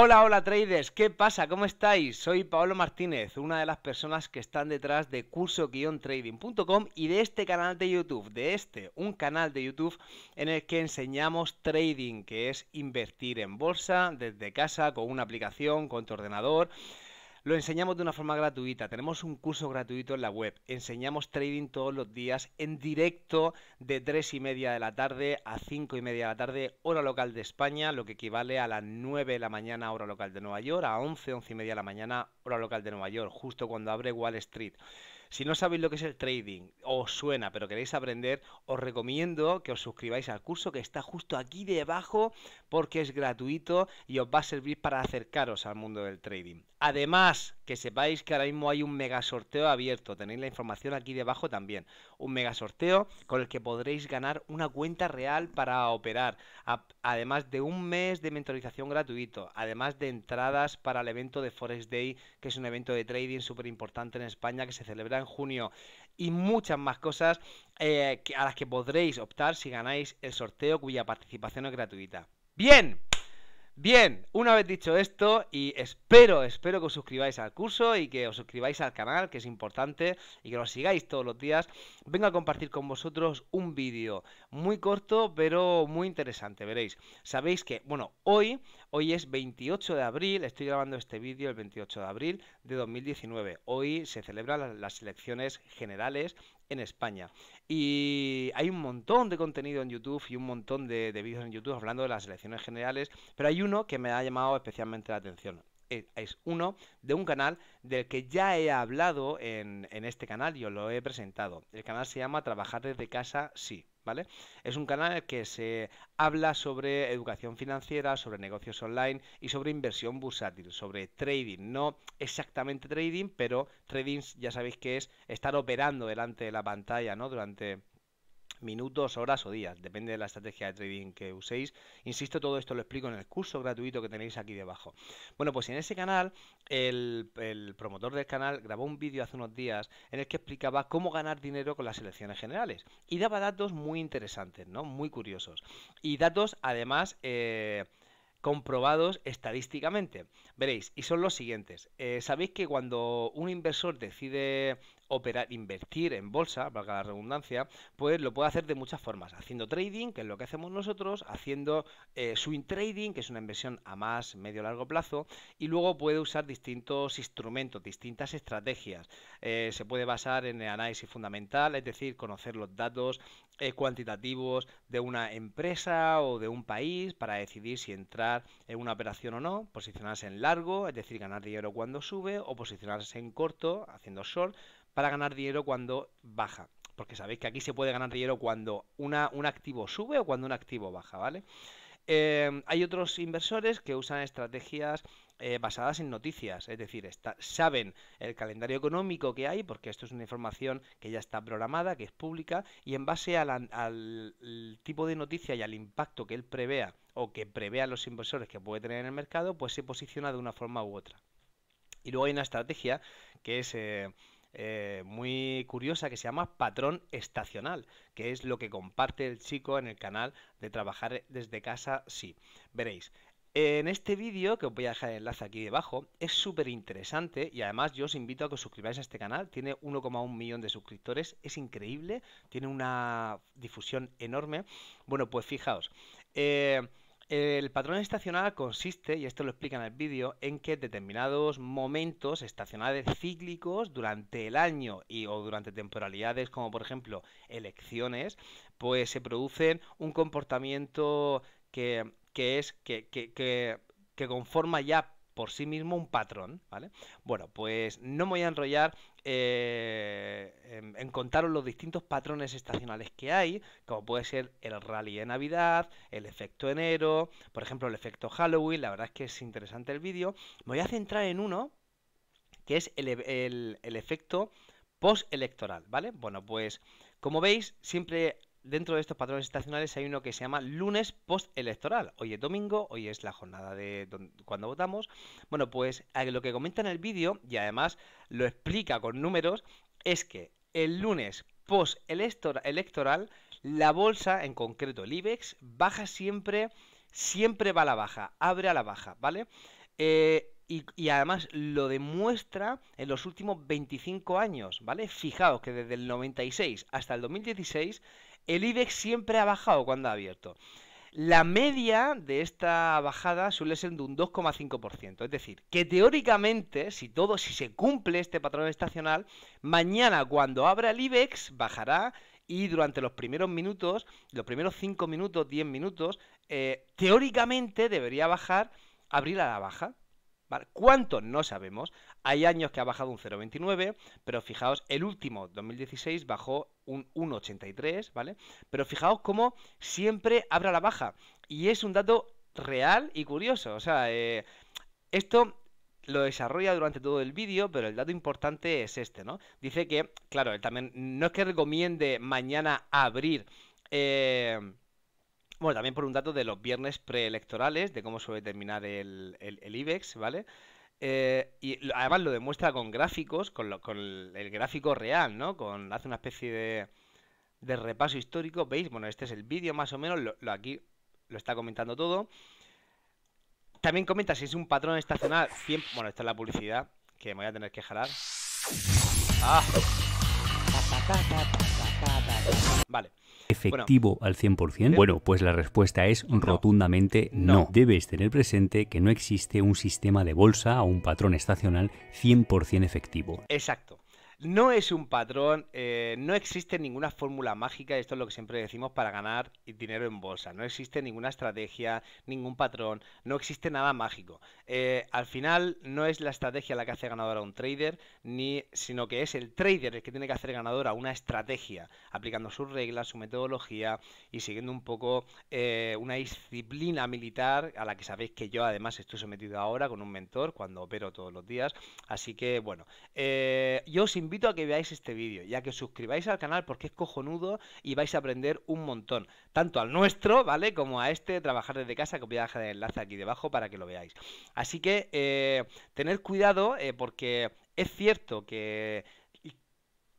Hola, hola traders, ¿qué pasa? ¿Cómo estáis? Soy Pablo Martínez, una de las personas que están detrás de curso-trading.com y de este canal de YouTube, de este, un canal de YouTube en el que enseñamos trading, que es invertir en bolsa desde casa, con una aplicación, con tu ordenador lo enseñamos de una forma gratuita. Tenemos un curso gratuito en la web. Enseñamos trading todos los días en directo de 3 y media de la tarde a 5 y media de la tarde, hora local de España, lo que equivale a las 9 de la mañana, hora local de Nueva York, a 11, 11 y media de la mañana, hora local de Nueva York, justo cuando abre Wall Street. Si no sabéis lo que es el trading, os suena, pero queréis aprender, os recomiendo que os suscribáis al curso que está justo aquí debajo porque es gratuito y os va a servir para acercaros al mundo del trading. Además, que sepáis que ahora mismo hay un mega sorteo abierto, tenéis la información aquí debajo también. Un mega sorteo con el que podréis ganar una cuenta real para operar, además de un mes de mentorización gratuito, además de entradas para el evento de Forest Day, que es un evento de trading súper importante en España que se celebra en junio y muchas más cosas eh, a las que podréis optar si ganáis el sorteo cuya participación es gratuita. Bien, Bien, una vez dicho esto, y espero, espero que os suscribáis al curso y que os suscribáis al canal, que es importante, y que lo sigáis todos los días, vengo a compartir con vosotros un vídeo muy corto, pero muy interesante, veréis. Sabéis que, bueno, hoy Hoy es 28 de abril, estoy grabando este vídeo el 28 de abril de 2019. Hoy se celebran las elecciones generales en España. Y hay un montón de contenido en YouTube y un montón de, vídeos en YouTube hablando de las elecciones generales, pero hay uno que me ha llamado especialmente la atención eh, es uno de un canal del que ya he hablado en, en, este canal y os lo he presentado. El canal se llama Trabajar desde casa, sí. Es un canal que se habla sobre educación financiera, sobre negocios online y sobre inversión bursátil, sobre trading, no exactamente trading, pero trading ya sabéis que es estar operando delante de la pantalla, ¿no? Durante minutos, horas o días, depende de la estrategia de trading que uséis. Insisto, todo esto lo explico en el curso gratuito que tenéis aquí debajo. Bueno, pues en ese canal, el, promotor del canal grabó un vídeo hace unos días en el que explicaba cómo ganar dinero con las elecciones generales y daba datos muy interesantes, ¿no? Muy curiosos. Y datos, además, eh, comprobados estadísticamente. Veréis, y son los siguientes. Eh, sabéis que cuando un inversor decide operar, invertir en bolsa, valga la redundancia, pues lo puede hacer de muchas formas, haciendo trading, que es lo que hacemos nosotros, haciendo eh, swing trading, que es una inversión a más medio largo plazo, y luego puede usar distintos instrumentos, distintas estrategias. Eh, se puede basar en el análisis fundamental, es decir, conocer los datos eh, cuantitativos de una empresa o de un país para decidir si entrar en una operación o no, posicionarse en largo, es decir, ganar dinero cuando sube, o posicionarse en corto, haciendo short, para ganar dinero cuando baja. Porque sabéis que aquí se puede ganar dinero cuando un activo sube o cuando un activo baja, ¿vale? Eh, hay otros inversores que usan estrategias eh, basadas en noticias, es decir, saben el calendario económico que hay, porque esto es una información que ya está programada, que es pública, y en base al, tipo de noticia y al impacto que él prevea o que prevean los inversores que puede tener en el mercado, pues se posiciona de una forma u otra. Y luego hay una estrategia que es... Eh, eh, muy curiosa que se llama Patrón Estacional, que es lo que comparte el chico en el canal de Trabajar desde casa, sí. Veréis. En este vídeo, que os voy a dejar el enlace aquí debajo, es súper interesante y además yo os invito a que os suscribáis a este canal. Tiene 1,1 millón de suscriptores, es increíble, tiene una difusión enorme. Bueno, pues fijaos. Eh, el patrón estacional consiste, y esto lo explica en el vídeo, en que determinados momentos estacionales cíclicos durante el año y o durante temporalidades como por ejemplo elecciones, pues se produce un comportamiento que, es que, que conforma ya por sí mismo un patrón, ¿vale? Bueno, pues no me voy a enrollar eh, en, contaros los distintos patrones estacionales que hay, como puede ser el rally de Navidad, el efecto enero, por ejemplo el efecto Halloween, la verdad es que es interesante el vídeo. Me voy a centrar en uno que es el, el, post efecto postelectoral, ¿vale? Bueno, pues como veis, siempre dentro de estos patrones estacionales hay uno que se llama lunes postelectoral. Hoy es domingo, hoy es la jornada de cuando votamos. Bueno, pues lo que comenta en el vídeo, y además lo explica con números, es que el lunes postelectoral, la bolsa, en concreto el IBEX, baja siempre, siempre va a la baja, abre a la baja, ¿vale? Eh, y, además lo demuestra en los últimos 25 años, ¿vale? Fijaos que desde el 96 hasta el 2016 el IBEX siempre ha bajado cuando ha abierto. La media de esta bajada suele ser de un 2,5%, es decir, que teóricamente, si todo, si se cumple este patrón estacional, mañana cuando abra el IBEX bajará y durante los primeros minutos, los primeros 5 minutos, 10 minutos, eh, teóricamente debería bajar, abrir a la baja, ¿Cuánto? No sabemos. Hay años que ha bajado un 0,29, pero fijaos, el último, 2016, bajó un 1,83, ¿vale? Pero fijaos cómo siempre abra la baja. Y es un dato real y curioso. O sea, eh, esto lo desarrolla durante todo el vídeo, pero el dato importante es este, ¿no? Dice que, claro, él también no es que recomiende mañana abrir... Eh, bueno, también por un dato de los viernes preelectorales, de cómo suele terminar el, IBEX, ¿vale? Eh, y además lo demuestra con gráficos, con, con el, gráfico real, ¿no? Con, hace una especie de, de repaso histórico. ¿Veis? Bueno, este es el vídeo más o menos, lo, aquí lo está comentando todo. También comenta si es un patrón estacional. Bueno, esta es la publicidad, que me voy a tener que jalar. ¡Ah! Vale efectivo al 100%? ¿eh? Bueno, pues la respuesta es rotundamente no. no. Debes tener presente que no existe un sistema de bolsa o un patrón estacional 100% efectivo. Exacto. No es un patrón, eh, no existe ninguna fórmula mágica, esto es lo que siempre decimos para ganar dinero en bolsa, no existe ninguna estrategia, ningún patrón, no existe nada mágico. Eh, al final no es la estrategia la que hace ganador a un trader, ni, sino que es el trader el que tiene que hacer ganador a una estrategia, aplicando sus reglas, su metodología y siguiendo un poco eh, una disciplina militar a la que sabéis que yo además estoy sometido ahora con un mentor cuando opero todos los días. Así que bueno, yo os invito invito a que veáis este vídeo ya que suscribáis al canal porque es cojonudo y vais a aprender un montón, tanto al nuestro, ¿vale? Como a este, trabajar desde casa, que voy a dejar el enlace aquí debajo para que lo veáis. Así que eh, tened cuidado eh, porque es cierto que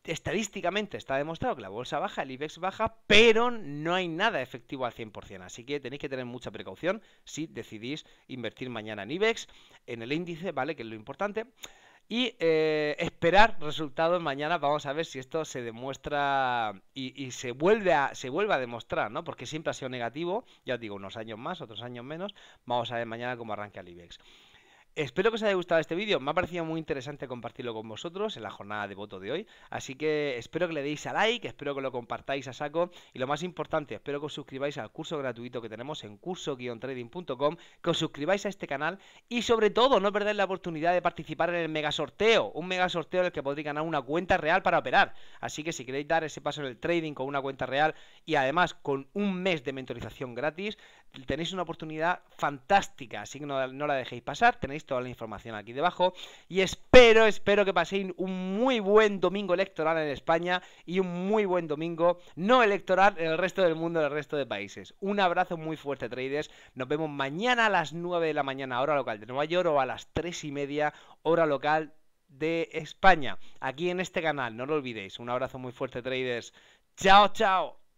estadísticamente está demostrado que la bolsa baja, el IBEX baja, pero no hay nada efectivo al 100%. Así que tenéis que tener mucha precaución si decidís invertir mañana en IBEX, en el índice, ¿vale? Que es lo importante y eh, esperar resultados mañana. Vamos a ver si esto se demuestra y, se, vuelve a, se vuelve a demostrar, ¿no? Porque siempre ha sido negativo, ya os digo, unos años más, otros años menos. Vamos a ver mañana cómo arranca el IBEX. Espero que os haya gustado este vídeo. Me ha parecido muy interesante compartirlo con vosotros en la jornada de voto de hoy. Así que espero que le deis a like, espero que lo compartáis a saco. Y lo más importante, espero que os suscribáis al curso gratuito que tenemos en curso-trading.com, que os suscribáis a este canal y sobre todo no perdáis la oportunidad de participar en el mega sorteo. Un mega sorteo en el que podréis ganar una cuenta real para operar. Así que si queréis dar ese paso en el trading con una cuenta real y además con un mes de mentorización gratis, tenéis una oportunidad fantástica. Así que no, la dejéis pasar. Tenéis toda la información aquí debajo. Y espero, espero que paséis un muy buen domingo electoral en España y un muy buen domingo no electoral en el resto del mundo, en el resto de países. Un abrazo muy fuerte, traders. Nos vemos mañana a las 9 de la mañana, hora local de Nueva York, o a las 3 y media, hora local de España, aquí en este canal. No lo olvidéis. Un abrazo muy fuerte, traders. Chao, chao.